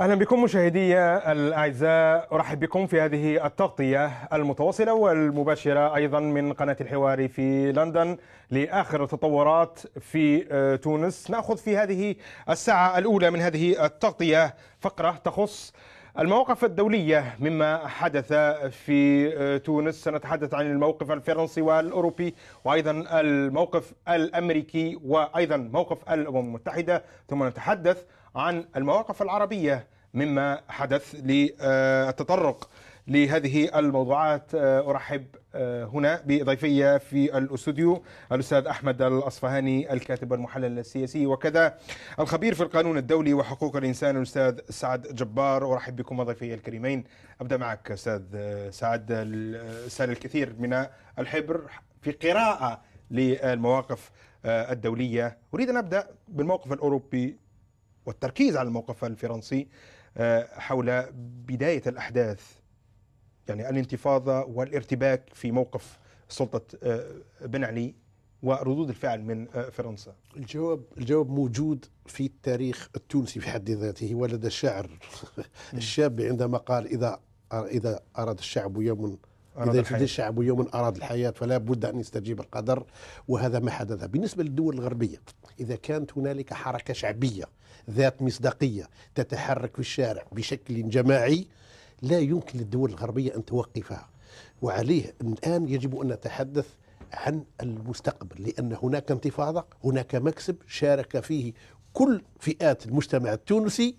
اهلا بكم مشاهدي الاعزاء ارحب بكم في هذه التغطيه المتواصله والمباشره ايضا من قناه الحوار في لندن لاخر التطورات في آه، تونس ناخذ في هذه الساعه الاولى من هذه التغطيه فقره تخص المواقف الدولية مما حدث في آه، تونس سنتحدث عن الموقف الفرنسي والأوروبي وأيضا الموقف الأمريكي وأيضا موقف الأمم المتحدة ثم نتحدث عن المواقف العربية مما حدث للتطرق آه، لهذه الموضوعات آه، ارحب آه، هنا بضيفي في الاستوديو الاستاذ احمد الاصفهاني الكاتب والمحلل السياسي وكذا الخبير في القانون الدولي وحقوق الانسان الاستاذ سعد جبار ارحب بكم ضيفي الكريمين ابدا معك استاذ سعد سال الكثير من الحبر في قراءه للمواقف الدوليه اريد ان ابدا بالموقف الاوروبي والتركيز على الموقف الفرنسي آه، حول بداية الأحداث يعني الانتفاضة والارتباك في موقف سلطة آه، بن علي وردود الفعل من آه، فرنسا الجواب الجواب موجود في التاريخ التونسي في حد ذاته ولد الشاعر الشاب عندما قال إذا إذا أراد الشعب يوم إذا ارتدى الشعب يوما أراد الحياة فلا بد أن يستجيب القدر وهذا ما حدث بالنسبة للدول الغربية إذا كانت هنالك حركة شعبية ذات مصداقية تتحرك في الشارع بشكل جماعي لا يمكن للدول الغربية أن توقفها وعليه الآن يجب أن نتحدث عن المستقبل لأن هناك انتفاضة هناك مكسب شارك فيه كل فئات المجتمع التونسي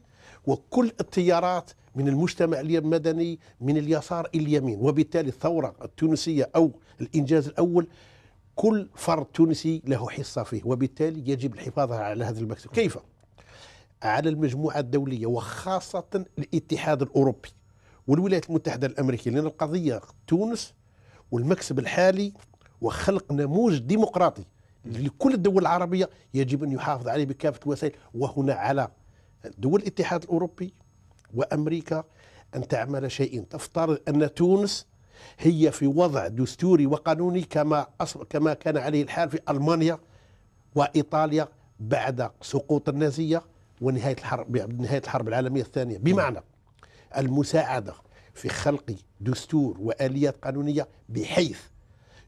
وكل التيارات من المجتمع المدني من اليسار الى اليمين وبالتالي الثورة التونسية أو الإنجاز الأول كل فرد تونسي له حصة فيه وبالتالي يجب الحفاظ على هذا المكسب كيف؟ على المجموعة الدولية وخاصة الاتحاد الأوروبي والولايات المتحدة الأمريكية لأن القضية تونس والمكسب الحالي وخلق نموذج ديمقراطي لكل الدول العربية يجب أن يحافظ عليه بكافة الوسائل وهنا على دول الاتحاد الأوروبي وأمريكا أن تعمل شيئين تفترض أن تونس هي في وضع دستوري وقانوني كما كما كان عليه الحال في ألمانيا وإيطاليا بعد سقوط النازية ونهاية الحرب نهاية الحرب العالمية الثانية بمعنى المساعدة في خلق دستور وآليات قانونية بحيث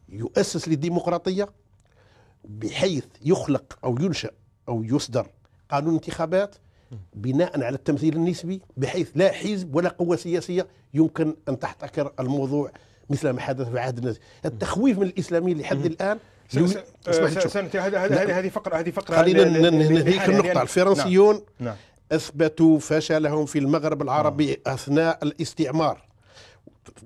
يؤسس للديمقراطية بحيث يخلق أو ينشأ أو يصدر قانون انتخابات بناء على التمثيل النسبي بحيث لا حزب ولا قوة سياسية يمكن أن تحتكر الموضوع مثل ما حدث في عهد النازي التخويف من الإسلاميين لحد الآن هذه هذه فقره هذه فقره خلينا ننهيك النقطه الفرنسيون نعم. نعم. اثبتوا فشلهم في المغرب العربي نعم. اثناء الاستعمار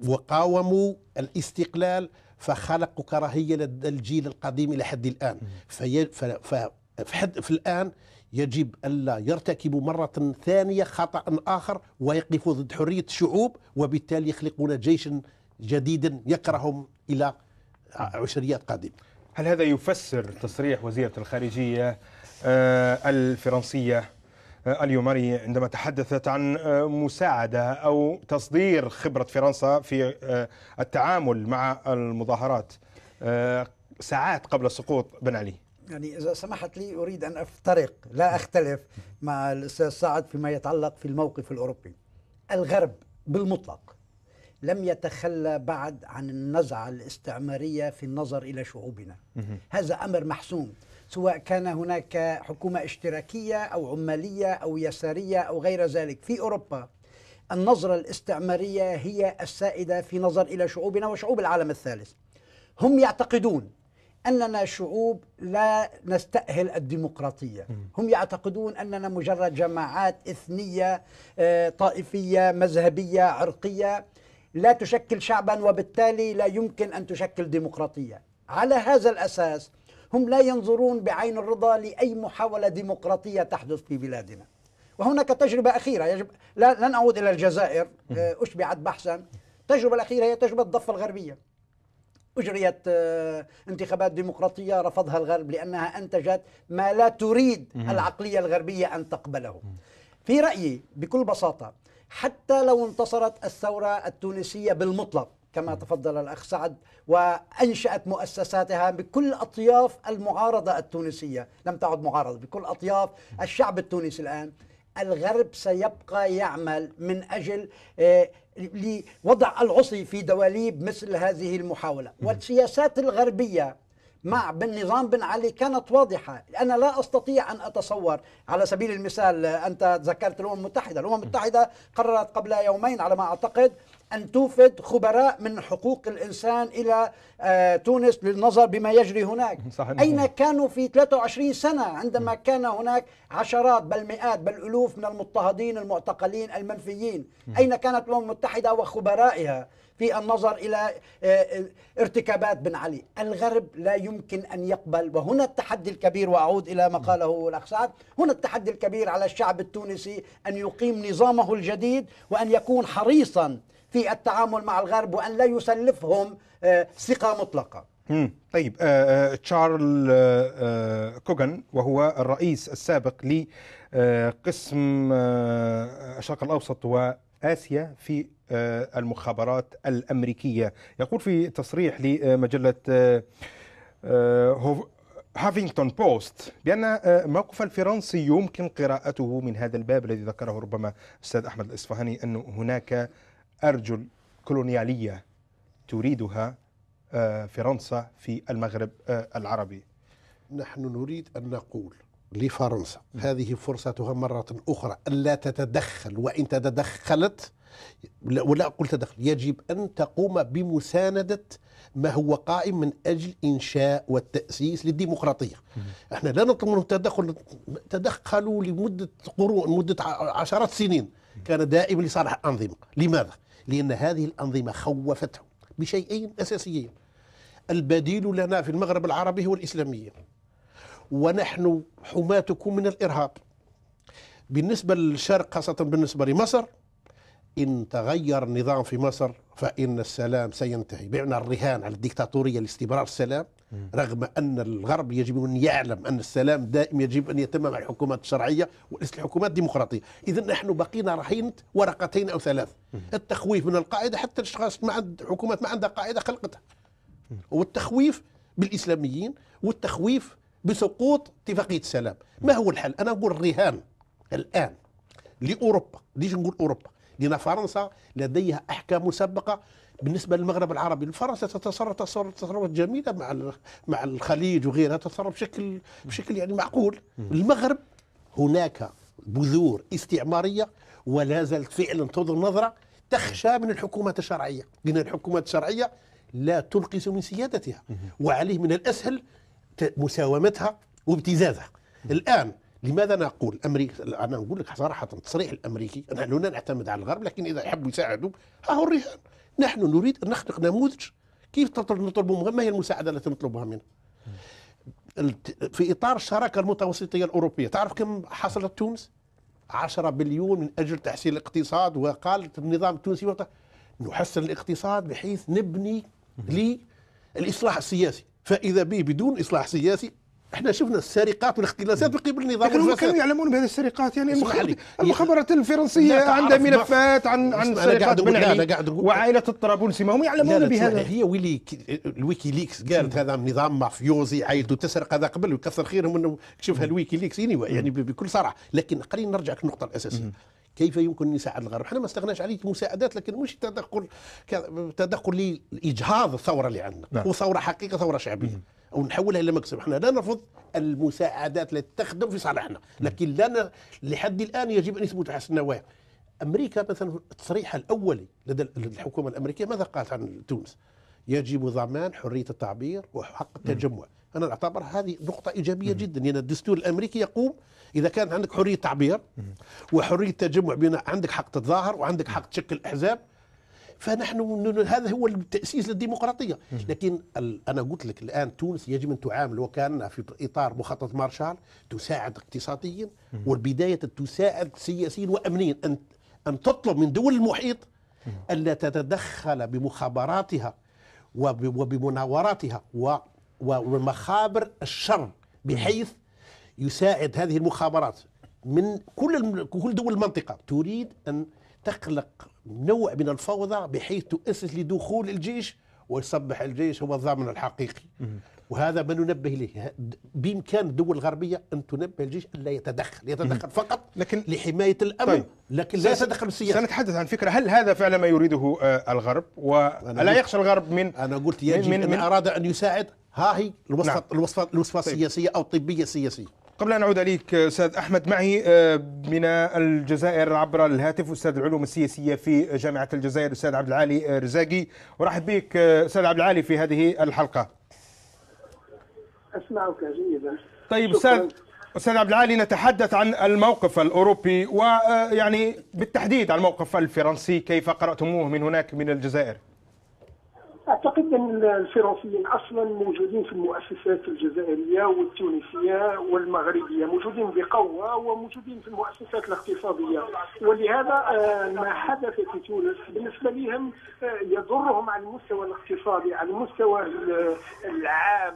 وقاوموا الاستقلال فخلقوا كراهيه لدى الجيل القديم الى حد الان في حد في الان يجب الا يرتكبوا مره ثانيه خطا اخر ويقفوا ضد حريه الشعوب وبالتالي يخلقون جيشا جديدا يكرههم الى عشريات قادمه هل هذا يفسر تصريح وزيرة الخارجية آه، الفرنسية آه، اليوماري عندما تحدثت عن آه، مساعدة أو تصدير خبرة فرنسا في التعامل مع المظاهرات ساعات قبل سقوط بن علي يعني إذا سمحت لي أريد أن أفترق لا أختلف مع الأستاذ سعد فيما يتعلق في الموقف الأوروبي الغرب بالمطلق لم يتخلى بعد عن النزعة الاستعمارية في النظر إلى شعوبنا هذا أمر محسوم سواء كان هناك حكومة اشتراكية أو عمالية أو يسارية أو غير ذلك في أوروبا النظرة الاستعمارية هي السائدة في نظر إلى شعوبنا وشعوب العالم الثالث هم يعتقدون أننا شعوب لا نستأهل الديمقراطية هم يعتقدون أننا مجرد جماعات إثنية آه، طائفية مذهبية عرقية لا تشكل شعبا وبالتالي لا يمكن ان تشكل ديمقراطيه على هذا الاساس هم لا ينظرون بعين الرضا لاي محاوله ديمقراطيه تحدث في بلادنا وهناك تجربه اخيره يجب لن اعود الى الجزائر آه، اشبعت بحثا التجربه الاخيره هي تجربه الضفه الغربيه اجريت آه، انتخابات ديمقراطيه رفضها الغرب لانها انتجت ما لا تريد العقليه الغربيه ان تقبله في رايي بكل بساطه حتى لو انتصرت الثورة التونسية بالمطلق كما تفضل الأخ سعد وأنشأت مؤسساتها بكل أطياف المعارضة التونسية لم تعد معارضة بكل أطياف الشعب التونسي الآن الغرب سيبقى يعمل من أجل آه، لوضع العصي في دواليب مثل هذه المحاولة والسياسات الغربية مع بن نظام بن علي كانت واضحة أنا لا أستطيع أن أتصور على سبيل المثال أنت ذكرت الأمم المتحدة الأمم المتحدة قررت قبل يومين على ما أعتقد أن توفد خبراء من حقوق الإنسان إلى آه، تونس للنظر بما يجري هناك صحيح. أين كانوا في 23 سنة عندما كان هناك عشرات بل مئات بل ألوف من المضطهدين المعتقلين المنفيين أين كانت الأمم المتحدة وخبرائها في النظر الى آه، آه، ارتكابات بن علي الغرب لا يمكن ان يقبل وهنا التحدي الكبير واعود الى ما نعم. قاله الاخ سعد هنا التحدي الكبير على الشعب التونسي ان يقيم نظامه الجديد وان يكون حريصا في التعامل مع الغرب وان لا يسلفهم آه، ثقه مطلقه طيب تشارل كوغن وهو الرئيس السابق لقسم الشرق الاوسط واسيا في آه، المخابرات الأمريكية يقول في تصريح لمجلة آه، آه، هافينغتون بوست بأن موقف الفرنسي يمكن قراءته من هذا الباب الذي ذكره ربما الأستاذ أحمد الإصفهاني أن هناك أرجل كولونيالية تريدها فرنسا في المغرب العربي نحن نريد أن نقول لفرنسا هذه فرصتها مرة أخرى ألا تتدخل وإن تتدخلت ولا قلت دخل يجب أن تقوم بمساندة ما هو قائم من أجل إنشاء والتأسيس للديمقراطية احنا لا نطلب منهم التدخل تدخلوا لمدة قرون مدة عشرات سنين كان دائما لصالح الأنظمة لماذا؟ لأن هذه الأنظمة خوفتهم بشيئين أساسيين البديل لنا في المغرب العربي هو الإسلامية ونحن حماتكم من الإرهاب بالنسبة للشرق خاصة بالنسبة لمصر إن تغير النظام في مصر فإن السلام سينتهي بمعنى الرهان على الدكتاتورية لاستمرار السلام رغم أن الغرب يجب أن يعلم أن السلام دائم يجب أن يتم مع الحكومات الشرعية والحكومات الديمقراطية إذا نحن بقينا رهينة ورقتين أو ثلاث التخويف من القاعدة حتى الأشخاص ما عند حكومات ما عندها قاعدة خلقتها والتخويف بالإسلاميين والتخويف بسقوط اتفاقية السلام ما هو الحل أنا أقول الرهان الآن لأوروبا ليش نقول أوروبا لأن فرنسا لديها أحكام مسبقة بالنسبة للمغرب العربي فرنسا تتصرف تصرفات جميلة مع مع الخليج وغيرها تتصرف بشكل بشكل يعني معقول المغرب هناك بذور استعمارية ولا زالت فعلا تنظر نظرة تخشى من الحكومات الشرعية لأن الحكومات الشرعية لا تنقص من سيادتها وعليه من الأسهل مساومتها وابتزازها الآن لماذا نقول امريكا انا نقول لك صراحه التصريح الامريكي نحن لا نعتمد على الغرب لكن اذا يحبوا يساعدوا ها هو الرهان نحن نريد ان نخلق نموذج كيف نطلب ما هي المساعده التي نطلبها منه في اطار الشراكه المتوسطيه الاوروبيه تعرف كم حصلت تونس 10 بليون من اجل تحسين الاقتصاد وقال النظام التونسي نحسن الاقتصاد بحيث نبني للاصلاح السياسي فاذا به بدون اصلاح سياسي احنا شفنا السرقات والاختلاسات من قبل النظام لكن هم كانوا يعلمون بهذه السرقات يعني المخابرات إيه، الفرنسيه عندها ملفات عن عن سرقات بن علي وعائله الطرابلسي ما هم يعلمون بهذا هي ويلي الويكيليكس قالت هذا نظام مافيوزي عائلته تسرق هذا قبل وكثر خيرهم انه كشفها الويكيليكس يعني بكل صراحه لكن خلينا نرجع للنقطه الاساسيه كيف يمكن نساعد الغرب احنا ما استغناش عليه مساعدات لكن مش تدخل تدخل لاجهاض الثوره اللي عندنا نعم. وثوره حقيقه ثوره شعبيه او نحولها الى مكسب احنا لا نرفض المساعدات التي تخدم في صالحنا لكن لا ن... لحد الان يجب ان يثبت حسن النوايا امريكا مثلا التصريح الاولي لدى الحكومه الامريكيه ماذا قالت عن تونس يجب ضمان حريه التعبير وحق التجمع انا اعتبر هذه نقطه ايجابيه جدا لان يعني الدستور الامريكي يقوم اذا كان عندك حريه تعبير وحريه تجمع بين عندك حق تتظاهر وعندك حق تشكل احزاب فنحن هذا هو التأسيس للديمقراطية لكن أنا قلت لك الآن تونس يجب أن تعامل وكأنها في إطار مخطط مارشال تساعد اقتصاديا والبداية تساعد سياسيا وأمنيا أن أن تطلب من دول المحيط ألا تتدخل بمخابراتها وبمناوراتها ومخابر الشر بحيث يساعد هذه المخابرات من كل كل دول المنطقه تريد ان تخلق نوع من الفوضى بحيث تؤسس لدخول الجيش ويصبح الجيش هو الضامن الحقيقي وهذا ما ننبه اليه بامكان الدول الغربيه ان تنبه الجيش ان لا يتدخل يتدخل فقط لكن لحمايه الامن طيب لكن لا يتدخل بالسياسه سنتحدث عن فكره هل هذا فعلا ما يريده آه، الغرب ولا يخشى الغرب من انا قلت يجب من, من, من اراد ان يساعد ها هي الوصفه نعم. الوصفه الوصفه طيب. السياسيه او الطبيه السياسيه قبل أن أعود إليك أستاذ أحمد معي آه، من الجزائر عبر الهاتف أستاذ العلوم السياسية في جامعة الجزائر أستاذ عبد العالي آه، رزاقي أرحب بك آه، أستاذ عبد العالي في هذه الحلقة أسمعك جيدا طيب أستاذ أستاذ عبد العالي نتحدث عن الموقف الأوروبي ويعني بالتحديد عن الموقف الفرنسي كيف قرأتموه من هناك من الجزائر اعتقد ان الفرنسيين اصلا موجودين في المؤسسات الجزائريه والتونسيه والمغربيه موجودين بقوه وموجودين في المؤسسات الاقتصاديه ولهذا آه، ما حدث في تونس بالنسبه لهم آه، يضرهم على المستوى الاقتصادي على المستوى العام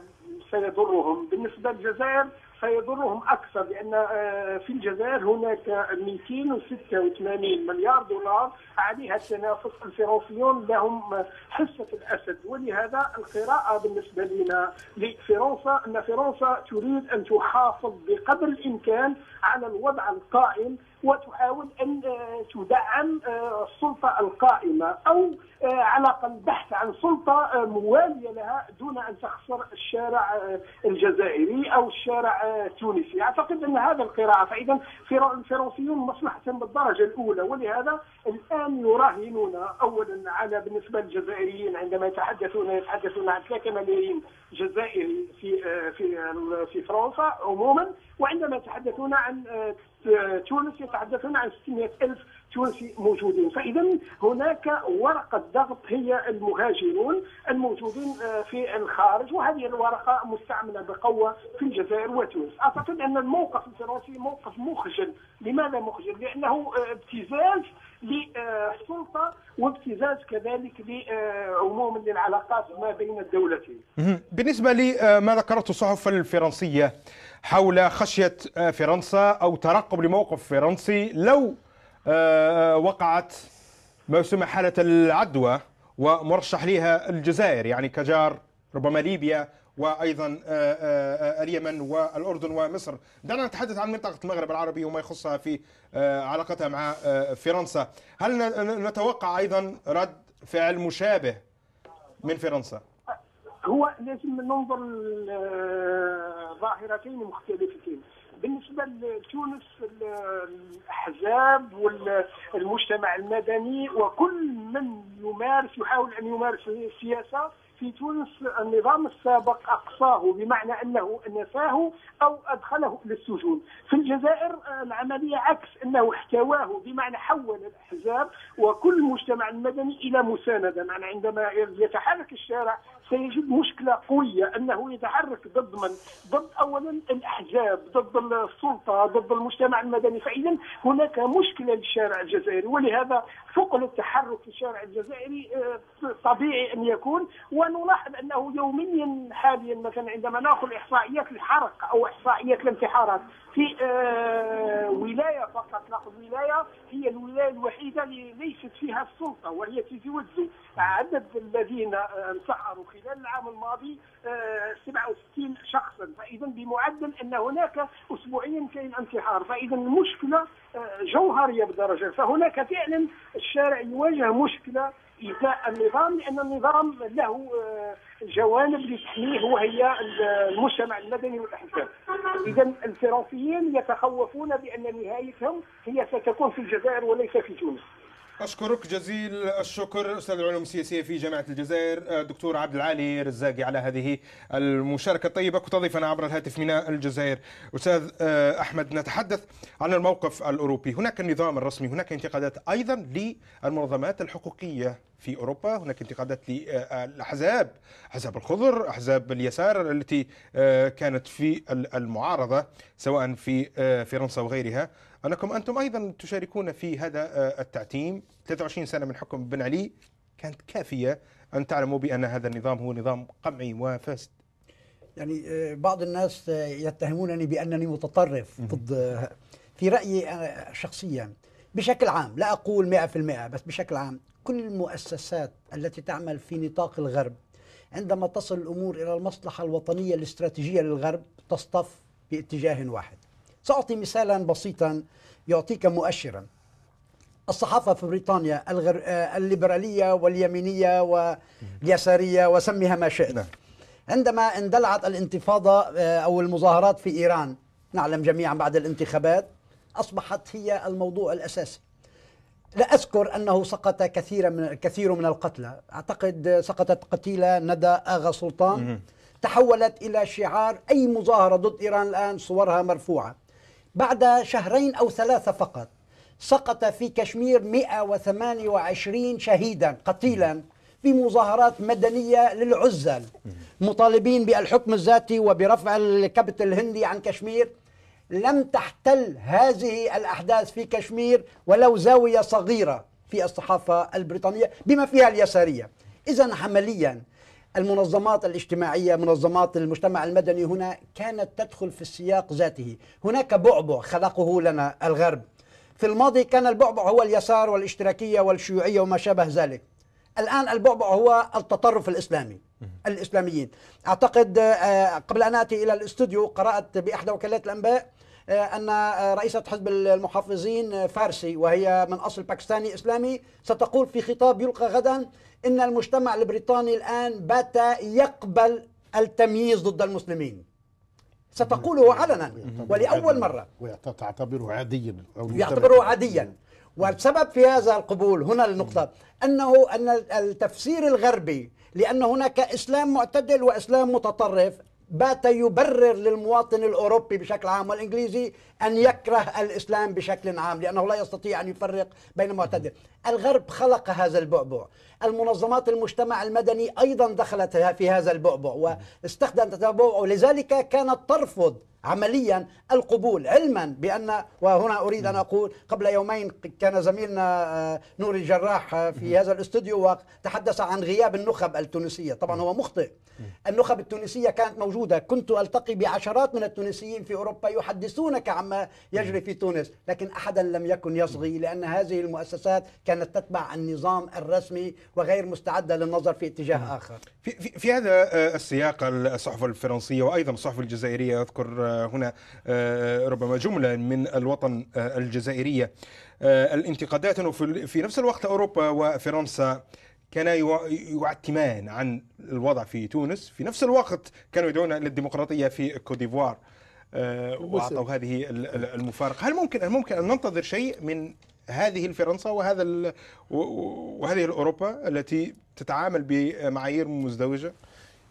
سيضرهم بالنسبه للجزائر سيضرهم اكثر لان آه، في الجزائر هناك 286 مليار دولار عليها التنافس الفرنسيون لهم حصه الاسد ولهذا القراءه بالنسبه لنا لفرنسا ان فرنسا تريد ان تحافظ بقدر الامكان على الوضع القائم وتحاول أن آه، تدعم آه، السلطة القائمة أو آه، على الأقل بحث عن سلطة موالية لها دون أن تخسر الشارع الجزائري أو الشارع التونسي أعتقد أن هذا القراءة فإذا الفرنسيون مصلحة بالدرجة الأولى ولهذا الآن يراهنون أولا على بالنسبة للجزائريين عندما يتحدثون يتحدثون عن 3 ملايين جزائري في في في فرنسا عموما وعندما يتحدثون عن تونس يتحدثون عن 600 ألف تونسي موجودين فإذا هناك ورقة ضغط هي المهاجرون الموجودين آه، في الخارج وهذه الورقة مستعملة بقوة في الجزائر وتونس أعتقد أن الموقف الفرنسي موقف مخجل لماذا مخجل؟ لأنه آه، ابتزاز للسلطة وابتزاز كذلك لعموم للعلاقات ما بين الدولتين بالنسبة لما آه، ذكرته الصحف الفرنسية حول خشية آه، فرنسا أو ترقب لموقف فرنسي لو آه، آه، وقعت ما يسمى حالة العدوى ومرشح لها الجزائر يعني كجار ربما ليبيا وايضا اليمن والاردن ومصر. دعنا نتحدث عن منطقه المغرب العربي وما يخصها في علاقتها مع فرنسا. هل نتوقع ايضا رد فعل مشابه من فرنسا؟ هو لازم ننظر لظاهرتين آه، مختلفتين بالنسبة لتونس الأحزاب والمجتمع المدني وكل من يمارس يحاول أن يمارس السياسة في تونس النظام السابق أقصاه بمعنى أنه نساه أو أدخله للسجون في الجزائر العملية عكس أنه احتواه بمعنى حول الأحزاب وكل المجتمع المدني إلى مساندة يعني عندما يتحرك الشارع سيجد مشكله قويه انه يتحرك ضد من؟ ضد اولا الاحزاب، ضد السلطه، ضد المجتمع المدني، فاذا هناك مشكله للشارع الجزائري ولهذا ثقل التحرك في الشارع الجزائري آه، طبيعي ان يكون ونلاحظ انه يوميا حاليا مثلا عندما ناخذ احصائيات الحرق او احصائيات الانتحارات في آه، ولاية فقط ناخذ ولاية هي الولاية الوحيدة اللي ليست فيها السلطة وهي تيزي وزو عدد الذين آه، انتحروا خلال العام الماضي 67 آه، شخصا فإذا بمعدل أن هناك أسبوعيا كاين انتحار فإذا المشكلة جوهرية بدرجة فهناك فعلا الشارع يواجه مشكلة ايذاء النظام لان النظام له آه، جوانب لتحميه وهي المجتمع المدني والاحزاب. اذا الفرنسيين يتخوفون بان نهايتهم هي ستكون في الجزائر وليس في تونس. اشكرك جزيل الشكر استاذ العلوم السياسيه في جامعه الجزائر دكتور عبد العالي رزاقي على هذه المشاركه الطيبه كنت ضيفنا عبر الهاتف من الجزائر استاذ آه، احمد نتحدث عن الموقف الاوروبي هناك النظام الرسمي هناك انتقادات ايضا للمنظمات الحقوقيه في اوروبا هناك انتقادات للاحزاب احزاب الخضر احزاب اليسار التي آه، كانت في المعارضه سواء في آه، فرنسا وغيرها أنكم أنتم أيضا تشاركون في هذا آه، التعتيم 23 سنة من حكم بن علي كانت كافية أن تعلموا بأن هذا النظام هو نظام قمعي وفاسد يعني آه، بعض الناس آه، يتهمونني بأنني متطرف ضد في رأيي شخصيا بشكل عام لا أقول 100% بس بشكل عام كل المؤسسات التي تعمل في نطاق الغرب عندما تصل الأمور إلى المصلحة الوطنية الاستراتيجية للغرب تصطف باتجاه واحد سأعطي مثالا بسيطا يعطيك مؤشرا الصحافة في بريطانيا الغر... آه، الليبرالية واليمينية واليسارية وسمها ما شئت نعم. عندما اندلعت الانتفاضة آه، أو المظاهرات في إيران نعلم جميعا بعد الانتخابات أصبحت هي الموضوع الأساسي لا أذكر أنه سقط كثيرا من كثير من القتلى أعتقد سقطت قتيلة ندى آغا سلطان تحولت إلى شعار أي مظاهرة ضد إيران الآن صورها مرفوعة بعد شهرين أو ثلاثة فقط سقط في كشمير 128 شهيدا قتيلا في مظاهرات مدنية للعزل مطالبين بالحكم الذاتي وبرفع الكبت الهندي عن كشمير لم تحتل هذه الأحداث في كشمير ولو زاوية صغيرة في الصحافة البريطانية بما فيها اليسارية إذا عمليا المنظمات الاجتماعية منظمات المجتمع المدني هنا كانت تدخل في السياق ذاته هناك بعبع خلقه لنا الغرب في الماضي كان البعبع هو اليسار والاشتراكية والشيوعية وما شابه ذلك الآن البعبع هو التطرف الإسلامي الإسلاميين أعتقد آه، قبل أن آتي إلى الاستوديو قرأت بإحدى وكالات الأنباء آه، أن آه، رئيسة حزب المحافظين آه، فارسي وهي من أصل باكستاني إسلامي ستقول في خطاب يلقى غدا إن المجتمع البريطاني الآن بات يقبل التمييز ضد المسلمين ستقوله علنا ولأول مرة ويعتبره عاديا يعتبره عاديا والسبب في هذا القبول هنا النقطة أنه أن التفسير الغربي لأن هناك إسلام معتدل وإسلام متطرف بات يبرر للمواطن الأوروبي بشكل عام والإنجليزي أن يكره الإسلام بشكل عام لأنه لا يستطيع أن يفرق بين معتدل الغرب خلق هذا البعبع المنظمات المجتمع المدني أيضا دخلت في هذا البعبع واستخدمت هذا البعبع لذلك كانت ترفض عمليا القبول علما بأن وهنا أريد أن أقول قبل يومين كان زميلنا آه، نور الجراح آه، في هذا الاستوديو وتحدث عن غياب النخب التونسية طبعا هو مخطئ النخب التونسية كانت موجودة كنت ألتقي بعشرات من التونسيين في أوروبا يحدثونك عما يجري في تونس لكن أحدا لم يكن يصغي لأن هذه المؤسسات كانت تتبع النظام الرسمي وغير مستعدة للنظر في اتجاه آخر في, في, في هذا آه، السياق الصحف الفرنسية وأيضا الصحف الجزائرية اذكر هنا آه، آه، ربما جملة من الوطن آه، الجزائرية الانتقادات أنه في نفس الوقت أوروبا وفرنسا كان يعتمان عن الوضع في تونس في نفس الوقت كانوا يدعون للديمقراطية في كوديفوار واعطوا هذه المفارقه هل ممكن هل ممكن ان ننتظر شيء من هذه الفرنسا وهذا وهذه الاوروبا التي تتعامل بمعايير مزدوجه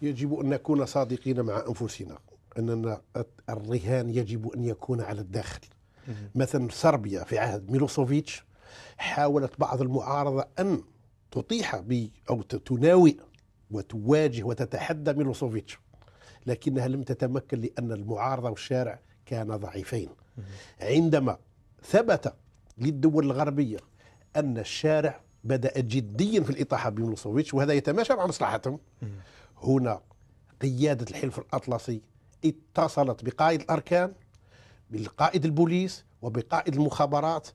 يجب ان نكون صادقين مع انفسنا أننا الرهان يجب أن يكون على الداخل مثلا صربيا في عهد ميلوسوفيتش حاولت بعض المعارضة أن تطيح ب أو تناوئ وتواجه وتتحدى ميلوسوفيتش لكنها لم تتمكن لأن المعارضة والشارع كان ضعيفين عندما ثبت للدول الغربية أن الشارع بدأ جديا في الإطاحة بميلوسوفيتش وهذا يتماشى مع مصلحتهم هنا قيادة الحلف الأطلسي اتصلت بقائد الأركان بالقائد البوليس وبقائد المخابرات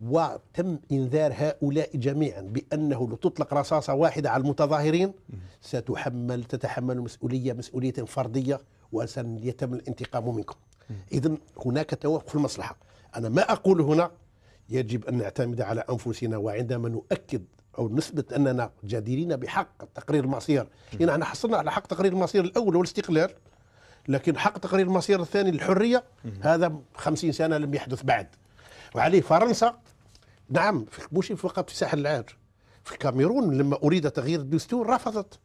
وتم انذار هؤلاء جميعا بانه لو تطلق رصاصه واحده على المتظاهرين ستحمل تتحمل مسؤوليه مسؤوليه فرديه وسيتم الانتقام منكم. اذا هناك توافق في المصلحه. انا ما اقول هنا يجب ان نعتمد على انفسنا وعندما نؤكد او نثبت اننا جديرين بحق تقرير المصير لان احنا حصلنا على حق تقرير المصير الاول والاستقلال لكن حق تقرير المصير الثاني للحرية هذا 50 سنة لم يحدث بعد وعليه فرنسا نعم مش فقط في ساحل العاج في الكاميرون لما أريد تغيير الدستور رفضت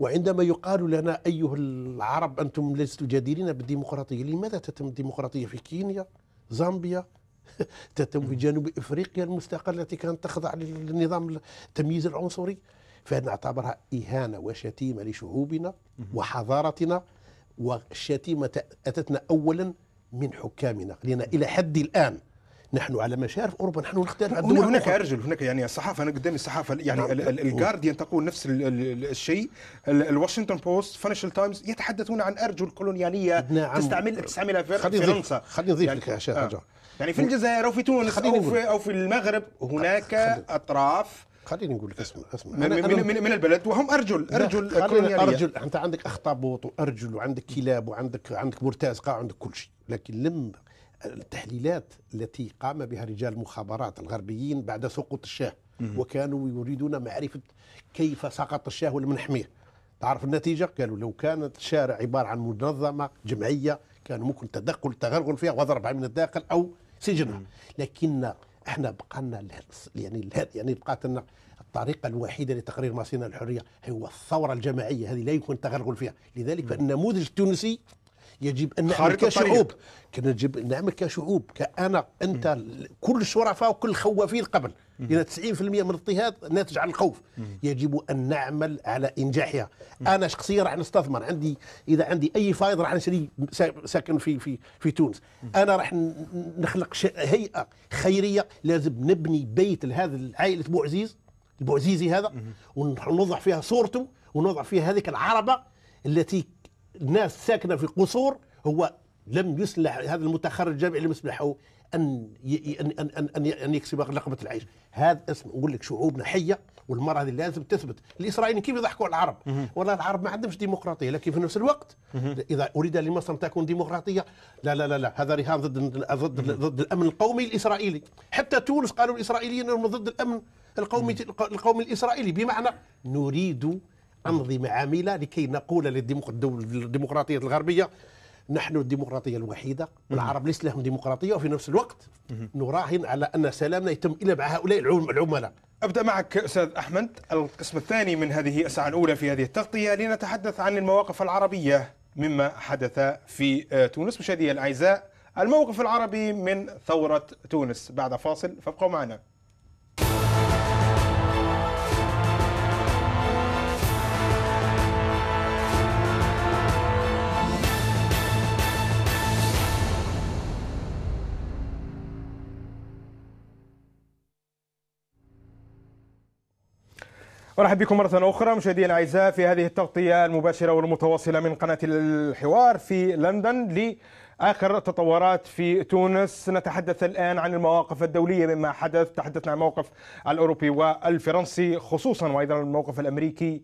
وعندما يقال لنا أيها العرب أنتم لستم جديرين بالديمقراطية لماذا تتم الديمقراطية في كينيا زامبيا تتم في جنوب افريقيا المستقله التي كانت تخضع للنظام التمييز العنصري فنعتبرها اهانه وشتيمه لشعوبنا وحضارتنا والشتيمة أتتنا أولا من حكامنا لأن إلى حد الآن نحن على مشارف اوروبا نحن نختار الدول هناك ارجل هناك يعني الصحافه انا قدامي الصحافه يعني نعم. الجارديان تقول نفس الشيء الواشنطن بوست فانشال تايمز يتحدثون عن ارجل كولونياليه نعم. تستعمل تستعملها فرنسا خلينا نضيف يعني- لك آه. يعني في الجزائر او في تونس او في, أو في المغرب هناك اطراف خليني نقول لك اسمع اسمع من, أنا من, من, من البلد وهم ارجل ارجل ارجل انت عندك اخطبوط وارجل وعندك كلاب وعندك عندك مرتزقه وعندك كل شيء لكن لم التحليلات التي قام بها رجال المخابرات الغربيين بعد سقوط الشاه وكانوا يريدون معرفه كيف سقط الشاه ولم نحميه تعرف النتيجه قالوا لو كانت الشارع عباره عن منظمه جمعيه كان ممكن تدخل تغرغل فيها وضربها من الداخل او سجنها لكن احنا بقالنا يعني يعني بقات لنا الطريقة الوحيدة لتقرير مصيرنا الحرية هو الثورة الجماعية هذه لا يمكن التغرغل فيها لذلك فالنموذج التونسي يجب ان نعمل كشعوب يجب نعمل كشعوب كانا انت كل الشرفاء وكل الخوافين قبل لان 90% من الاضطهاد ناتج عن الخوف يجب ان نعمل على انجاحها انا شخصيا راح نستثمر عندي اذا عندي اي فايض راح نشري ساكن في في في تونس انا راح نخلق هيئه خيريه لازم نبني بيت لهذا عزيز بوعزيز البوعزيزي هذا ونوضع فيها صورته ونوضع فيها هذيك العربه التي الناس ساكنه في قصور هو لم يسلح هذا المتخرج الجامعي لم يسمحه ان ان ان ان, أن يكسب لقمه العيش هذا اسم نقول لك شعوبنا حيه والمره هذه لازم تثبت الاسرائيليين كيف يضحكوا على العرب والله العرب ما عندهمش ديمقراطيه لكن في نفس الوقت اذا اريد لمصر ان تكون ديمقراطيه لا لا لا, لا. هذا رهان ضد ضد ضد الامن القومي الاسرائيلي حتى تونس قالوا الاسرائيليين انهم ضد الامن القومي القومي الاسرائيلي بمعنى نريد أنظمة عاملة لكي نقول للديمقراطية الغربية نحن الديمقراطية الوحيدة والعرب ليس لهم ديمقراطية وفي نفس الوقت نراهن على أن سلامنا يتم إلا مع هؤلاء العملاء أبدأ معك أستاذ أحمد القسم الثاني من هذه الساعة الأولى في هذه التغطية لنتحدث عن المواقف العربية مما حدث في آه، تونس مشاهدي الأعزاء الموقف العربي من ثورة تونس بعد فاصل فابقوا معنا ارحب بكم مره اخرى مشاهدينا الاعزاء في هذه التغطيه المباشره والمتواصله من قناه الحوار في لندن لاخر التطورات في تونس نتحدث الان عن المواقف الدوليه مما حدث تحدثنا عن الموقف الاوروبي والفرنسي خصوصا وايضا الموقف الامريكي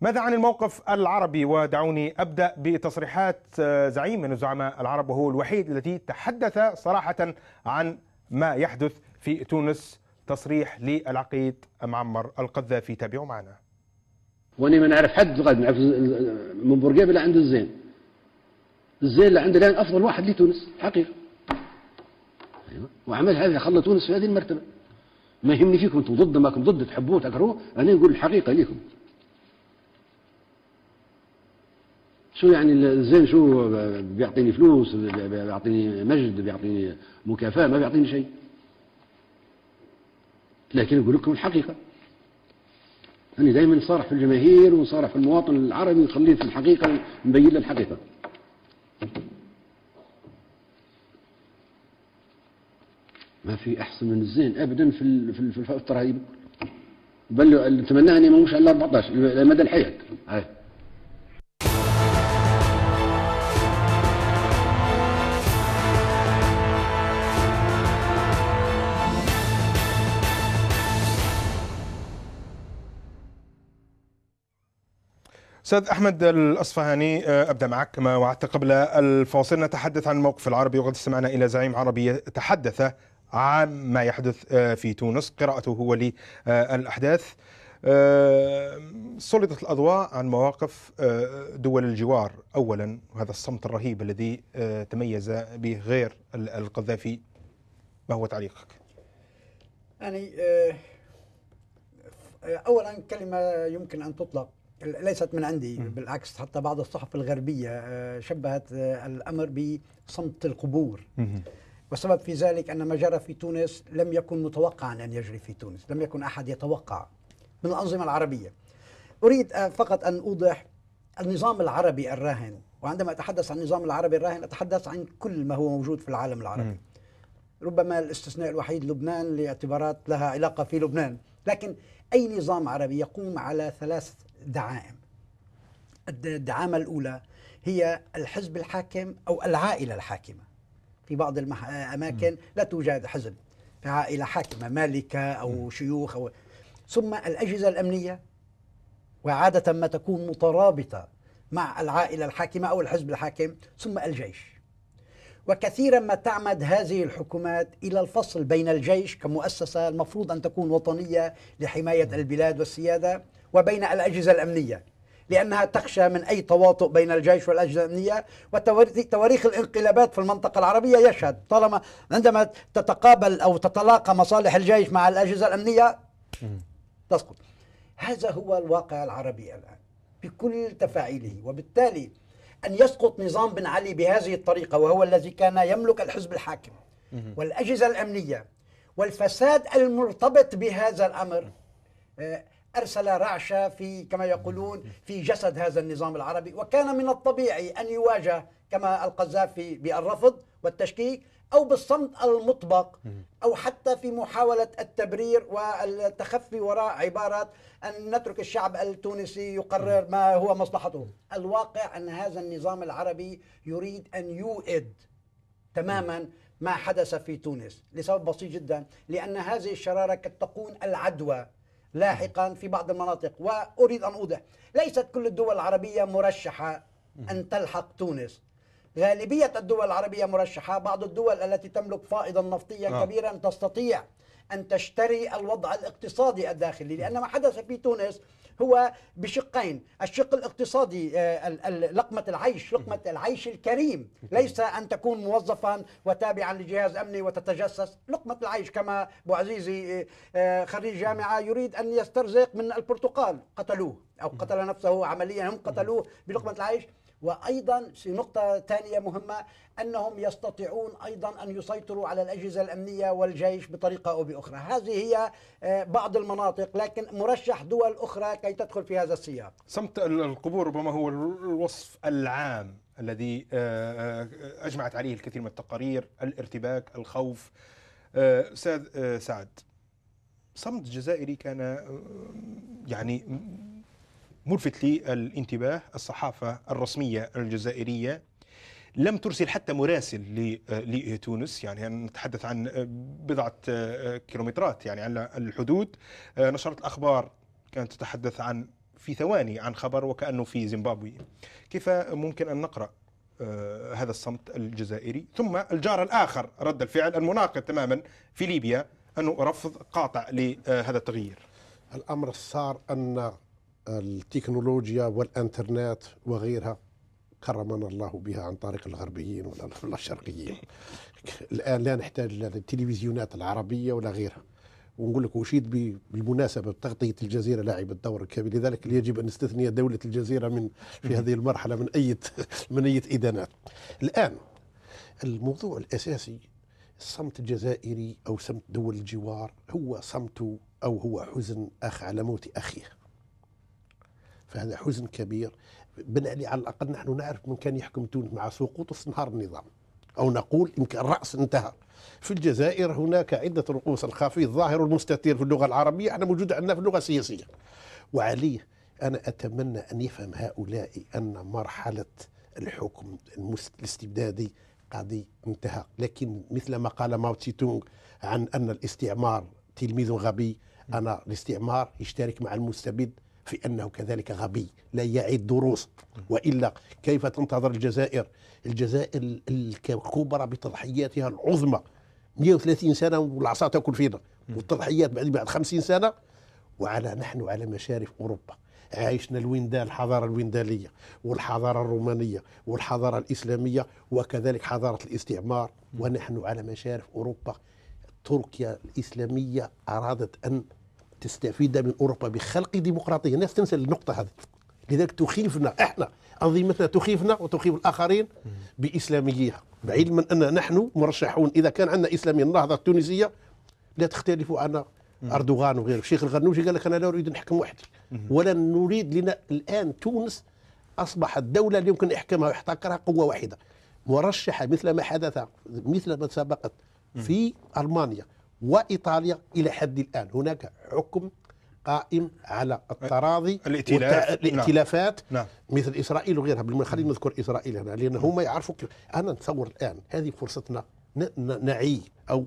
ماذا عن الموقف العربي ودعوني ابدا بتصريحات آه، زعيم من الزعماء العرب وهو الوحيد الذي تحدث صراحه عن ما يحدث في تونس تصريح للعقيد معمر القذافي تابعوا معنا وانا ما نعرف حد غادي نعرف من بورقيبه عنده الزين الزين اللي عنده الان افضل واحد لتونس حقيقه أيوة. وعمل هذا خلى تونس في هذه المرتبه ما يهمني فيكم انتم ضد ماكم ضد تحبوه تكرهوه انا نقول الحقيقه ليكم شو يعني الزين شو بيعطيني فلوس بيعطيني مجد بيعطيني مكافاه ما بيعطيني شيء لكن يقول لكم الحقيقة أنا يعني دائما نصارح في الجماهير ونصارح في المواطن العربي ونخليه في الحقيقة نبين له الحقيقة ما في أحسن من الزين أبدا في في في الترهيب بل نتمنى أن ما مش على 14 مدى الحياة استاذ احمد الاصفهاني آه، ابدا معك كما وعدت قبل الفاصل نتحدث عن الموقف العربي وقد استمعنا الى زعيم عربي تحدث عن ما يحدث آه، في تونس قراءته هو للاحداث آه، سلطت الاضواء عن مواقف دول الجوار اولا وهذا الصمت الرهيب الذي تميز به غير القذافي ما هو تعليقك؟ يعني اولا كلمه يمكن ان تطلق ليست من عندي م. بالعكس حتى بعض الصحف الغربية آه، شبهت آه، الأمر بصمت القبور م. والسبب في ذلك أن ما جرى في تونس لم يكن متوقعا أن يجري في تونس لم يكن أحد يتوقع من الأنظمة العربية أريد آه، فقط أن أوضح النظام العربي الراهن وعندما أتحدث عن النظام العربي الراهن أتحدث عن كل ما هو موجود في العالم العربي م. ربما الاستثناء الوحيد لبنان لاعتبارات لها علاقة في لبنان لكن أي نظام عربي يقوم على ثلاث دعائم الدعامة الأولى هي الحزب الحاكم أو العائلة الحاكمة في بعض الأماكن لا توجد حزب عائلة حاكمة مالكة أو شيوخ أو ثم الأجهزة الأمنية وعادة ما تكون مترابطة مع العائلة الحاكمة أو الحزب الحاكم ثم الجيش وكثيرا ما تعمد هذه الحكومات الى الفصل بين الجيش كمؤسسه المفروض ان تكون وطنيه لحمايه البلاد والسياده وبين الاجهزه الامنيه لانها تخشى من اي تواطؤ بين الجيش والاجهزه الامنيه وتواريخ الانقلابات في المنطقه العربيه يشهد طالما عندما تتقابل او تتلاقى مصالح الجيش مع الاجهزه الامنيه تسقط هذا هو الواقع العربي الان بكل تفاعيله وبالتالي أن يسقط نظام بن علي بهذه الطريقة وهو الذي كان يملك الحزب الحاكم والأجهزة الأمنية والفساد المرتبط بهذا الأمر آه، أرسل رعشة في كما يقولون في جسد هذا النظام العربي وكان من الطبيعي أن يواجه كما القذافي بالرفض والتشكيك أو بالصمت المطبق أو حتى في محاولة التبرير والتخفي وراء عبارة أن نترك الشعب التونسي يقرر ما هو مصلحته الواقع أن هذا النظام العربي يريد أن يوئد تماما ما حدث في تونس لسبب بسيط جدا لأن هذه الشرارة قد تكون العدوى لاحقا في بعض المناطق وأريد أن أوضح ليست كل الدول العربية مرشحة أن تلحق تونس غالبية الدول العربية مرشحة بعض الدول التي تملك فائضا نفطيا آه. كبيرا تستطيع أن تشتري الوضع الاقتصادي الداخلي لأن ما حدث في تونس هو بشقين الشق الاقتصادي آه، لقمة العيش لقمة العيش الكريم ليس أن تكون موظفا وتابعا لجهاز أمني وتتجسس لقمة العيش كما أبو عزيزي آه، آه، خريج جامعة يريد أن يسترزق من البرتقال قتلوه أو قتل نفسه عمليا هم قتلوه بلقمة العيش وأيضا في نقطة ثانية مهمة أنهم يستطيعون أيضا أن يسيطروا على الأجهزة الأمنية والجيش بطريقة أو بأخرى هذه هي آه، بعض المناطق لكن مرشح دول أخرى كي تدخل في هذا السياق صمت القبور ربما هو الوصف العام الذي آه، آه، أجمعت عليه الكثير من التقارير الارتباك الخوف أستاذ سعد صمت جزائري كان يعني ملفت للانتباه الصحافة الرسمية الجزائرية لم ترسل حتى مراسل لتونس يعني نتحدث عن بضعة كيلومترات يعني على الحدود نشرت الأخبار كانت تتحدث عن في ثواني عن خبر وكأنه في زيمبابوي كيف ممكن أن نقرأ آه، هذا الصمت الجزائري ثم الجار الآخر رد الفعل المناقض تماما في ليبيا أنه رفض قاطع لهذا التغيير الأمر صار أن التكنولوجيا والانترنت وغيرها كرمنا الله بها عن طريق الغربيين ولا الشرقيين الان لا نحتاج للتلفزيونات التلفزيونات العربيه ولا غيرها ونقول لك اشيد بالمناسبه بتغطيه الجزيره لعبت دور كبير لذلك يجب ان نستثني دوله الجزيره من في هذه المرحله من اي من اي ادانات الان الموضوع الاساسي الصمت الجزائري او صمت دول الجوار هو صمت او هو حزن اخ على موت اخيه فهذا حزن كبير بناء على الاقل نحن نعرف من كان يحكم تونس مع سقوط استنهار النظام او نقول يمكن الراس انتهى في الجزائر هناك عده رؤوس الخفي الظاهر والمستتير في اللغه العربيه احنا موجود عندنا في اللغه السياسيه وعليه انا اتمنى ان يفهم هؤلاء ان مرحله الحكم الاستبدادي قد انتهى لكن مثل ما قال ماو تسي تونغ عن ان الاستعمار تلميذ غبي انا الاستعمار يشترك مع المستبد في أنه كذلك غبي لا يعي الدروس وإلا كيف تنتظر الجزائر الجزائر الكبرى بتضحياتها العظمى 130 سنة والعصا تأكل فينا والتضحيات بعد بعد 50 سنة وعلى نحن على مشارف أوروبا عايشنا الوندان الحضارة الوندالية والحضارة الرومانية والحضارة الإسلامية وكذلك حضارة الاستعمار ونحن على مشارف أوروبا تركيا الإسلامية أرادت أن تستفيد من اوروبا بخلق ديمقراطيه، الناس تنسى النقطه هذه. لذلك تخيفنا احنا انظمتنا تخيفنا وتخيف الاخرين باسلاميها، بعيد من ان نحن مرشحون اذا كان عندنا اسلاميين النهضه التونسيه لا تختلف عن اردوغان وغيره، الشيخ الغنوجي قال لك انا لا اريد نحكم وحدي ولا نريد لنا الان تونس اصبحت دوله يمكن احكامها واحتكارها قوه واحده مرشحه مثل ما حدث مثل ما سبقت في المانيا وإيطاليا إلى حد الآن هناك حكم قائم على التراضي نعم. الائتلافات نعم. مثل إسرائيل وغيرها خلينا نذكر إسرائيل هنا لأن هم يعرفوا أنا نتصور الآن هذه فرصتنا نعي أو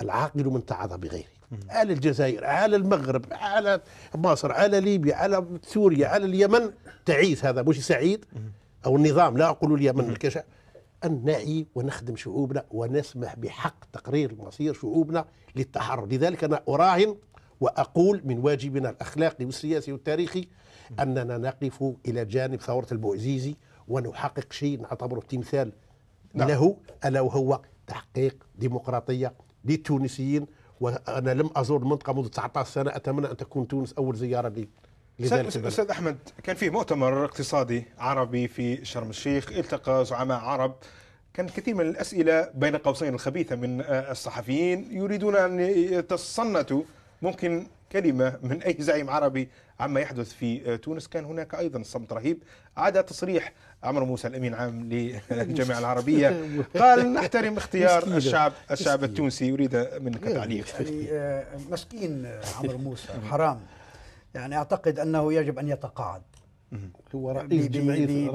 العاقل من تعاظى بغيره على الجزائر على المغرب على مصر على ليبيا على سوريا على اليمن تعيس هذا مش سعيد او النظام لا اقول اليمن الكشع أن نعي ونخدم شعوبنا ونسمح بحق تقرير مصير شعوبنا للتحرر لذلك أنا أراهن وأقول من واجبنا الأخلاقي والسياسي والتاريخي أننا نقف إلى جانب ثورة البوعزيزي ونحقق شيء نعتبره تمثال نعم. له ألا وهو تحقيق ديمقراطية للتونسيين وأنا لم أزور المنطقة منذ 19 سنة أتمنى أن تكون تونس أول زيارة لي لذلك استاذ احمد كان في مؤتمر اقتصادي عربي في شرم الشيخ التقى زعماء عرب كان كثير من الاسئله بين قوسين الخبيثه من آه، الصحفيين يريدون ان يتصنتوا ممكن كلمه من اي زعيم عربي عما يحدث في آه، تونس كان هناك ايضا صمت رهيب عاد تصريح عمر موسى الامين عام للجامعه العربيه قال نحترم اختيار الشعب الشعب التونسي يريد منك إيه، تعليق يعني، آه، مسكين عمر موسى حرام يعني اعتقد انه يجب ان يتقاعد هو رئيس جمعية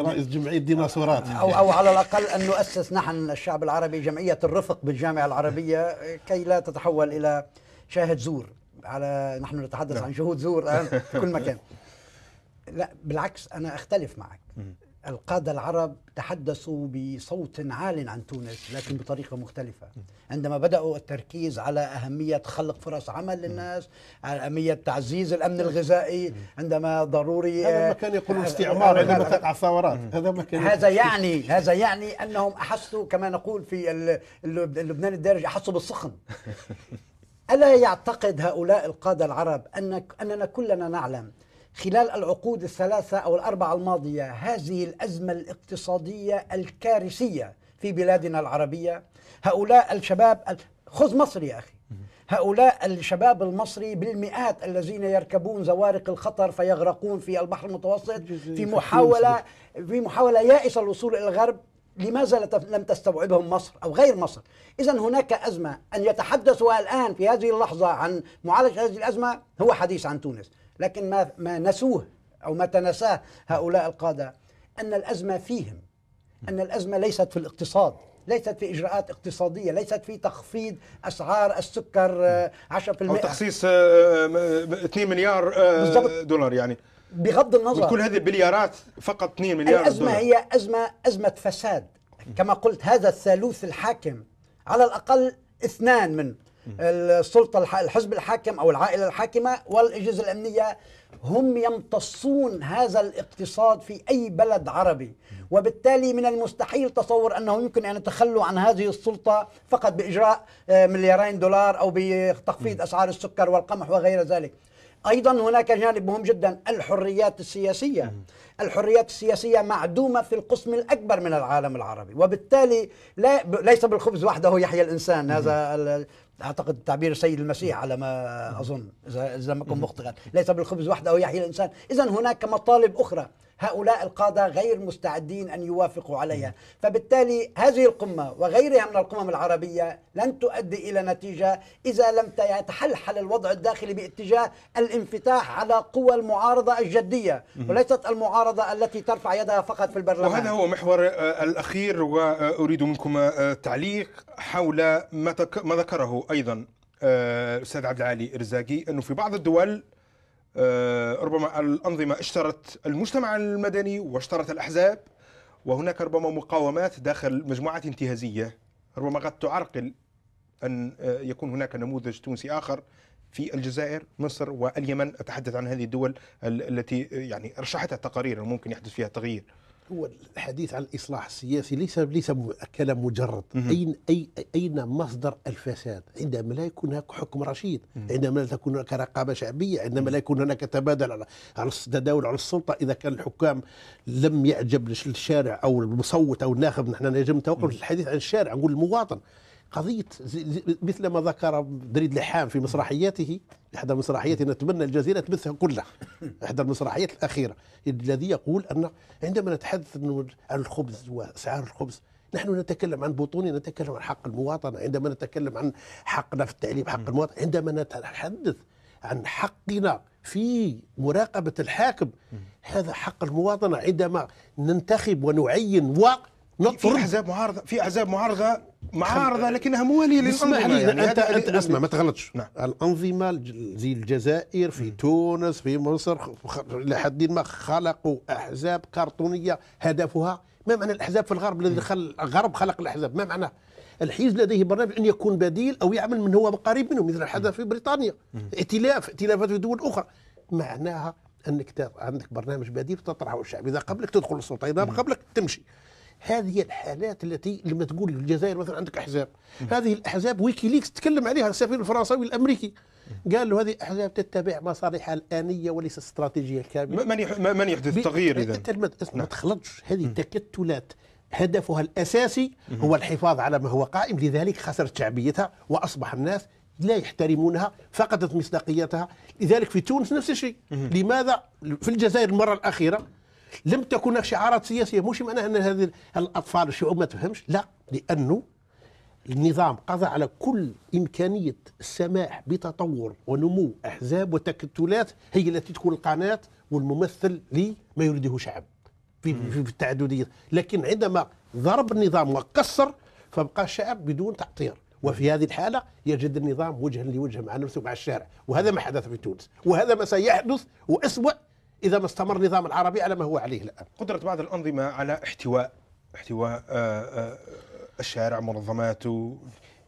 رئيس جمعية ديناصورات أو أو على الأقل أن نؤسس نحن الشعب العربي جمعية الرفق بالجامعة العربية كي لا تتحول إلى شاهد زور على نحن نتحدث نعم. عن شهود زور الآن آه، في كل مكان لا بالعكس أنا أختلف معك القادة العرب تحدثوا بصوت عال عن تونس لكن بطريقة مختلفة عندما بدأوا التركيز على أهمية خلق فرص عمل للناس على أهمية تعزيز الأمن الغذائي عندما ضروري هذا ما آه، كان يقول آه، استعمار آه، عندما تقع الثورات هذا ما كان هذا يعني هذا يعني أنهم أحسوا كما نقول في لبنان الدارج أحسوا بالسخن ألا يعتقد هؤلاء القادة العرب أن أننا كلنا نعلم خلال العقود الثلاثة أو الأربعة الماضية هذه الأزمة الاقتصادية الكارثية في بلادنا العربية هؤلاء الشباب خذ مصر يا أخي هؤلاء الشباب المصري بالمئات الذين يركبون زوارق الخطر فيغرقون في البحر المتوسط في محاولة في محاولة يائسة للوصول إلى الغرب لماذا لم تستوعبهم مصر أو غير مصر إذا هناك أزمة أن يتحدثوا الآن في هذه اللحظة عن معالجة هذه الأزمة هو حديث عن تونس لكن ما ما نسوه او ما تناساه هؤلاء القاده ان الازمه فيهم ان الازمه ليست في الاقتصاد ليست في اجراءات اقتصاديه، ليست في تخفيض اسعار السكر 10% آه، او تخصيص 2 آه، آه، مليار دولار يعني بغض النظر كل هذه بليارات فقط 2 مليار الازمه دولار. هي ازمه ازمه فساد كما قلت هذا الثالوث الحاكم على الاقل اثنان من السلطه الحزب الحاكم او العائله الحاكمه والاجهزه الامنيه هم يمتصون هذا الاقتصاد في اي بلد عربي وبالتالي من المستحيل تصور انه يمكن ان يتخلوا عن هذه السلطه فقط باجراء آه، مليارين دولار او بتخفيض اسعار السكر والقمح وغير ذلك ايضا هناك جانب مهم جدا الحريات السياسيه الحريات السياسية معدومة في القسم الأكبر من العالم العربي وبالتالي لا ليس بالخبز وحده يحيى الإنسان هذا اعتقد تعبير السيد المسيح على ما اظن اذا لم اكن مخطئا ليس بالخبز وحده يحيى الانسان اذا هناك مطالب اخرى هؤلاء القادة غير مستعدين أن يوافقوا عليها فبالتالي هذه القمة وغيرها من القمم العربية لن تؤدي إلى نتيجة إذا لم يتحلحل الوضع الداخلي باتجاه الانفتاح على قوى المعارضة الجدية وليست المعارضة المعارضة التي ترفع يدها فقط في البرلمان وهذا هو محور آه، الأخير وأريد منكم آه، تعليق حول ما ذكره أيضا آه، الأستاذ عبد العالي إرزاقي أنه في بعض الدول ربما الأنظمة اشترت المجتمع المدني واشترت الأحزاب وهناك ربما مقاومات داخل مجموعات انتهازية ربما قد تعرقل أن يكون هناك نموذج تونسي آخر في الجزائر مصر واليمن أتحدث عن هذه الدول التي يعني رشحتها تقارير ممكن يحدث فيها تغيير هو الحديث عن الاصلاح السياسي ليس ليس كلام مجرد اين اي اين مصدر الفساد عندما لا يكون هناك حكم رشيد عندما لا تكون هناك رقابه شعبيه عندما لا يكون هناك تبادل على على التداول على السلطه اذا كان الحكام لم يعجب الشارع او المصوت او الناخب نحن نجم نتوقف الحديث عن الشارع نقول المواطن قضية مثل ما ذكر دريد لحام في مسرحياته إحدى المسرحيات نتمنى الجزيرة تمثل كلها إحدى المسرحيات الأخيرة الذي يقول أن عندما نتحدث عن الخبز وأسعار الخبز نحن نتكلم عن بطوني نتكلم عن حق المواطنة عندما نتكلم عن حقنا في التعليم حق المواطن عندما نتحدث عن حقنا في مراقبة الحاكم هذا حق المواطنة عندما ننتخب ونعين ونطرد في أحزاب معارضة في أحزاب معارضة معارضه لكنها مواليه للانظمه يعني انت, أنت اسمع ما تغلطش نعم. الانظمه زي الجزائر في تونس في مصر الى حد ما خلقوا احزاب كرتونيه هدفها ما معنى الاحزاب في الغرب الذي خل... الغرب خلق الاحزاب ما معناه الحزب لديه برنامج ان يكون بديل او يعمل من هو قريب منه مثل الحدث في بريطانيا ائتلاف ائتلافات في دول اخرى معناها انك عندك برنامج بديل تطرحه الشعب اذا قبلك تدخل السلطه اذا قبلك تمشي هذه الحالات التي لما تقول الجزائر مثلا عندك احزاب هذه الاحزاب ويكيليكس تكلم عليها السفير الفرنساوي الامريكي قال له هذه الاحزاب تتبع مصالحها الانيه وليس استراتيجيه كامله من من يحدث تغيير اذا ما نعم. تخلطش هذه تكتلات هدفها الاساسي هو الحفاظ على ما هو قائم لذلك خسرت شعبيتها واصبح الناس لا يحترمونها فقدت مصداقيتها لذلك في تونس نفس الشيء لماذا في الجزائر المره الاخيره لم تكن هناك شعارات سياسيه مش معناها ان هذه الاطفال الشعوب ما تفهمش لا لانه النظام قضى على كل إمكانية السماح بتطور ونمو أحزاب وتكتلات هي التي تكون القناة والممثل لما يريده شعب في, في التعددية لكن عندما ضرب النظام وقصر فبقى الشعب بدون تعطير وفي هذه الحالة يجد النظام وجها لوجه مع نفسه مع الشارع وهذا ما حدث في تونس وهذا ما سيحدث وأسوأ اذا ما استمر النظام العربي على ما هو عليه الان. قدره بعض الانظمه على احتواء احتواء آه، آه، الشارع منظماته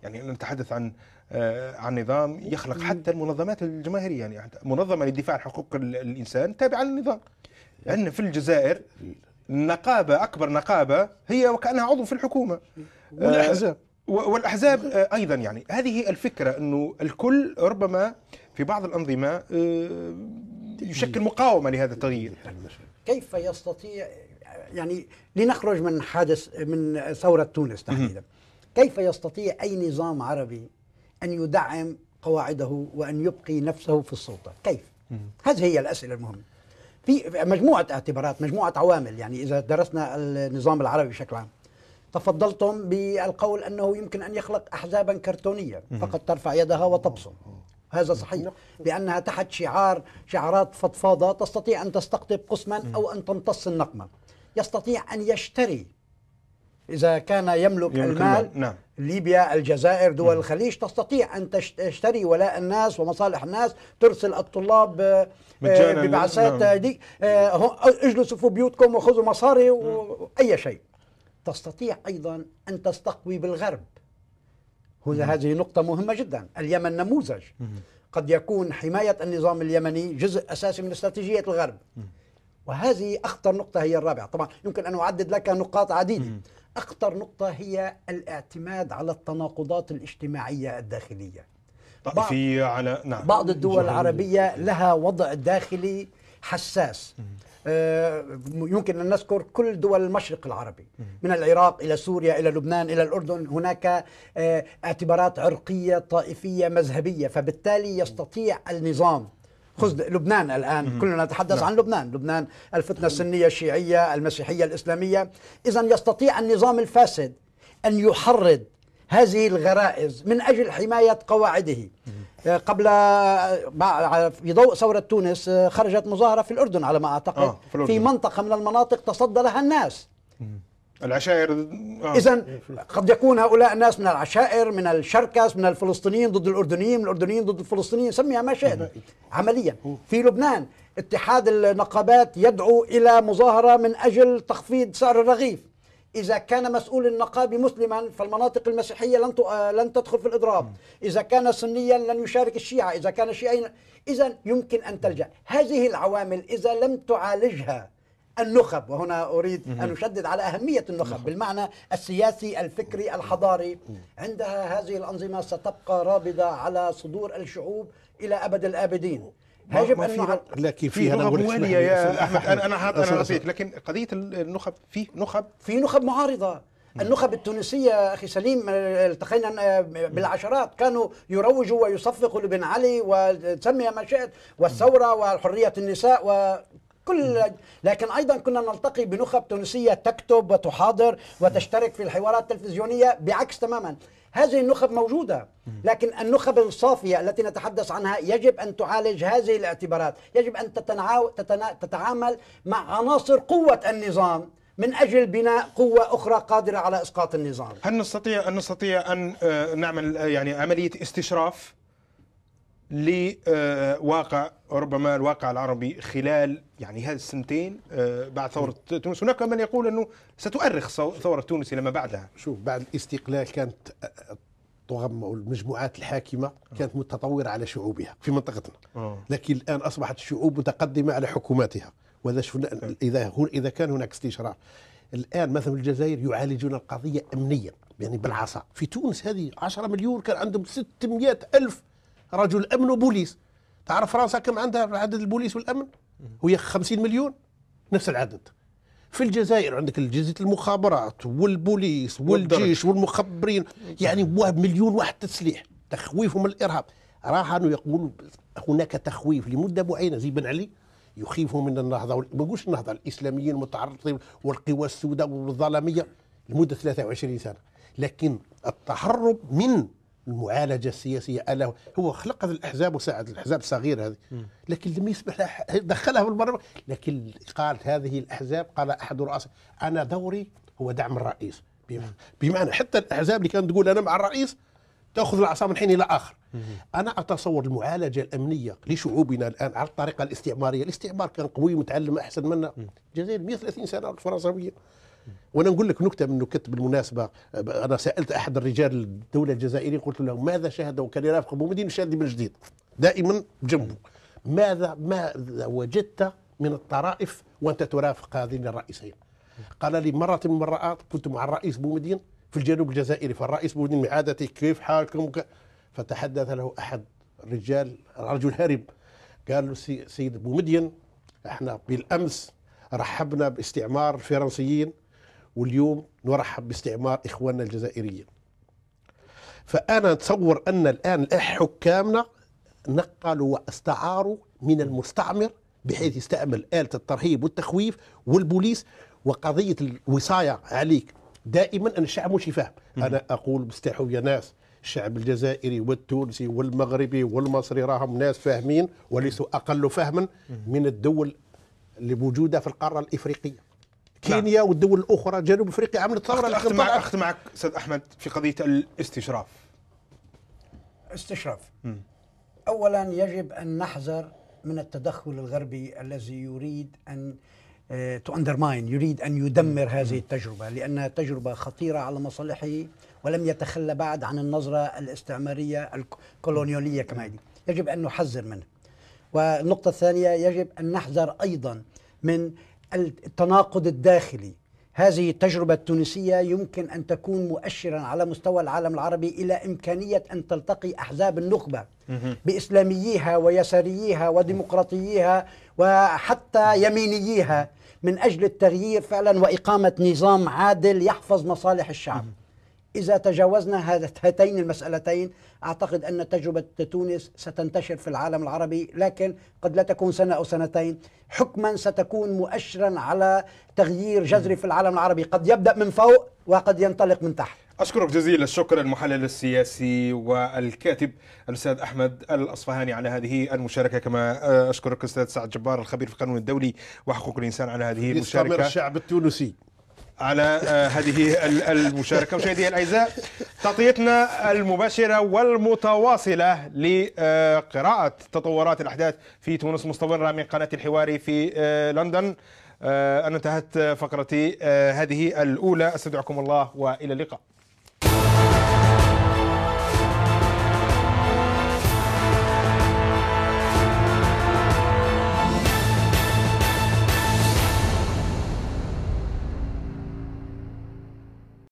يعني نتحدث عن آه، عن نظام يخلق حتى المنظمات الجماهيريه يعني منظمه للدفاع عن حقوق الانسان تابعه للنظام. عندنا إيه. في الجزائر نقابه اكبر نقابه هي وكانها عضو في الحكومه. إيه. والاحزاب. والاحزاب ايضا يعني هذه الفكره انه الكل ربما في بعض الانظمه يشكل مقاومه لهذا التغيير كيف يستطيع يعني لنخرج من حادث من ثوره تونس تحديدا كيف يستطيع اي نظام عربي ان يدعم قواعده وان يبقي نفسه في السلطه كيف هذه هي الاسئله المهمه في مجموعه اعتبارات مجموعه عوامل يعني اذا درسنا النظام العربي بشكل عام تفضلتم بالقول انه يمكن ان يخلق احزابا كرتونيه فقط ترفع يدها وتبصم هذا صحيح لأنها تحت شعار شعارات فضفاضة تستطيع أن تستقطب قسما أو أن تمتص النقمة يستطيع أن يشتري إذا كان يملك, يملك المال نعم. ليبيا الجزائر دول نعم. الخليج تستطيع أن تشتري ولاء الناس ومصالح الناس ترسل الطلاب آه، آه، ببعثات نعم. آه، اجلسوا في بيوتكم وخذوا مصاري وأي شيء تستطيع أيضا أن تستقوي بالغرب نعم. هذه نقطة مهمة جدا اليمن نموذج قد يكون حماية النظام اليمني جزء أساسي من استراتيجية الغرب وهذه أخطر نقطة هي الرابعة طبعا يمكن أن أعدد لك نقاط عديدة أخطر نقطة هي الاعتماد على التناقضات الاجتماعية الداخلية طائفية طيب، على نعم بعض الدول العربية لها وضع داخلي حساس آه، يمكن أن نذكر كل دول المشرق العربي من العراق إلى سوريا إلى لبنان إلى الأردن هناك آه، اعتبارات عرقية طائفية مذهبية فبالتالي يستطيع النظام خذ لبنان الآن كلنا نتحدث نعم. عن لبنان لبنان الفتنة السنية الشيعية المسيحية الإسلامية إذا يستطيع النظام الفاسد أن يحرض هذه الغرائز من أجل حماية قواعده آه، قبل آه، آه، في ضوء ثورة تونس خرجت مظاهرة في الأردن على ما أعتقد آه في, في منطقة من المناطق تصدى لها الناس العشائر آه. إذا قد يكون هؤلاء الناس من العشائر من الشركس من الفلسطينيين ضد الأردنيين من الأردنيين ضد الفلسطينيين سميها ما شئت عمليا في لبنان اتحاد النقابات يدعو إلى مظاهرة من أجل تخفيض سعر الرغيف إذا كان مسؤول النقابة مسلما فالمناطق المسيحية لن آه، لن تدخل في الإضراب إذا كان سنيا لن يشارك الشيعة إذا كان شيعيا إذا يمكن أن تلجأ هذه العوامل إذا لم تعالجها النخب وهنا أريد أن أشدد على أهمية النخب بالمعنى السياسي الفكري الحضاري عندها هذه الأنظمة ستبقى رابضة على صدور الشعوب إلى أبد الآبدين يجب ان في لكن فيها لغه مواليه يا انا انا أصلاً أنا لكن قضيه النخب في نخب في نخب معارضه النخب التونسية أخي سليم التقينا آه، بالعشرات كانوا يروجوا ويصفقوا لبن علي وتسميها ما شئت والثورة وحرية النساء و كل لكن ايضا كنا نلتقي بنخب تونسيه تكتب وتحاضر وتشترك في الحوارات التلفزيونيه بعكس تماما هذه النخب موجودة لكن النخب الصافية التي نتحدث عنها يجب أن تعالج هذه الاعتبارات يجب أن تتعامل مع عناصر قوة النظام من اجل بناء قوه اخرى قادره على اسقاط النظام. هل نستطيع ان نستطيع ان آه، نعمل آه، يعني عمليه استشراف لواقع ربما الواقع العربي خلال يعني هذه السنتين آه، بعد ثورة تونس هناك من يقول أنه ستؤرخ ثورة تونس إلى ما بعدها شوف بعد الاستقلال كانت الطغم آه، آه، المجموعات الحاكمة كانت متطورة على شعوبها في منطقتنا لكن الآن أصبحت الشعوب متقدمة على حكوماتها وهذا شفنا إذا إذا كان هناك استشراف الآن مثلا الجزائر يعالجون القضية أمنيا يعني بالعصا في تونس هذه 10 مليون كان عندهم 600 ألف رجل امن وبوليس تعرف فرنسا كم عندها عدد البوليس والامن وهي 50 مليون نفس العدد في الجزائر عندك الجزء المخابرات والبوليس والجيش والمخبرين يعني مليون واحد تسليح تخويفهم الارهاب انه يقولوا هناك تخويف لمده معينه زي بن علي يخيفوا من النهضه ما نقولش النهضه الاسلاميين المتعرضين والقوى السوداء والظلاميه لمده 23 سنه لكن التهرب من المعالجه السياسيه الا هو خلق هذه الاحزاب وساعد الاحزاب الصغيره هذه لكن لم يسمح دخلها بالمره لكن قالت هذه الاحزاب قال احد رؤساء انا دوري هو دعم الرئيس بمعنى حتى الاحزاب اللي كانت تقول انا مع الرئيس تاخذ العصا من حين الى اخر انا اتصور المعالجه الامنيه لشعوبنا الان على الطريقه الاستعماريه الاستعمار كان قوي متعلم احسن منا الجزائر 130 سنه الفرنسويه وانا نقول لك نكته من النكت بالمناسبه انا سالت احد الرجال الدوله الجزائريه قلت له ماذا شاهد وكان يرافق بومدين شادي من جديد دائما جنبه ماذا ماذا وجدت من الطرائف وانت ترافق هذين الرئيسين قال لي مره من المرات كنت مع الرئيس بومدين في الجنوب الجزائري فالرئيس بومدين من كيف حالكم فتحدث له احد الرجال رجل هرب قال له سيد بومدين احنا بالامس رحبنا باستعمار الفرنسيين واليوم نرحب باستعمار إخواننا الجزائريين فأنا أتصور أن الآن حكامنا نقلوا واستعاروا من المستعمر بحيث يستعمل آلة الترهيب والتخويف والبوليس وقضية الوصاية عليك دائما أن الشعب مش يفهم أنا أقول بستحوا يا ناس الشعب الجزائري والتونسي والمغربي والمصري راهم ناس فاهمين وليسوا أقل فهما من الدول اللي موجودة في القارة الإفريقية نعم. كينيا نعم. والدول الاخرى جنوب افريقيا عملت ثوره اخت معك اخت معك استاذ احمد في قضيه الاستشراف استشراف م. اولا يجب ان نحذر من التدخل الغربي الذي يريد ان تو آه، اندرماين يريد ان يدمر هذه التجربه لانها تجربه خطيره على مصالحه ولم يتخلى بعد عن النظره الاستعماريه الكولونياليه كما يجب يجب ان نحذر منه والنقطه الثانيه يجب ان نحذر ايضا من التناقض الداخلي هذه التجربة التونسية يمكن أن تكون مؤشرا على مستوى العالم العربي إلى إمكانية أن تلتقي أحزاب النخبة بإسلامييها ويساريها وديمقراطييها وحتى يمينييها من أجل التغيير فعلا وإقامة نظام عادل يحفظ مصالح الشعب إذا تجاوزنا هاتين المسألتين أعتقد أن تجربة تونس ستنتشر في العالم العربي لكن قد لا تكون سنة أو سنتين حكما ستكون مؤشرا على تغيير جذري في العالم العربي قد يبدأ من فوق وقد ينطلق من تحت أشكرك جزيل الشكر المحلل السياسي والكاتب الأستاذ أحمد الأصفهاني على هذه المشاركة كما آه، أشكرك أستاذ سعد جبار الخبير في القانون الدولي وحقوق الإنسان على هذه المشاركة الشعب التونسي على آه، هذه المشاركة مشاهدينا الأعزاء تغطيتنا المباشرة والمتواصلة لقراءة آه، تطورات الأحداث في تونس مستمرة من قناة الحواري في آه، لندن أنا انتهت فقرتي هذه الأولى أستودعكم الله وإلى اللقاء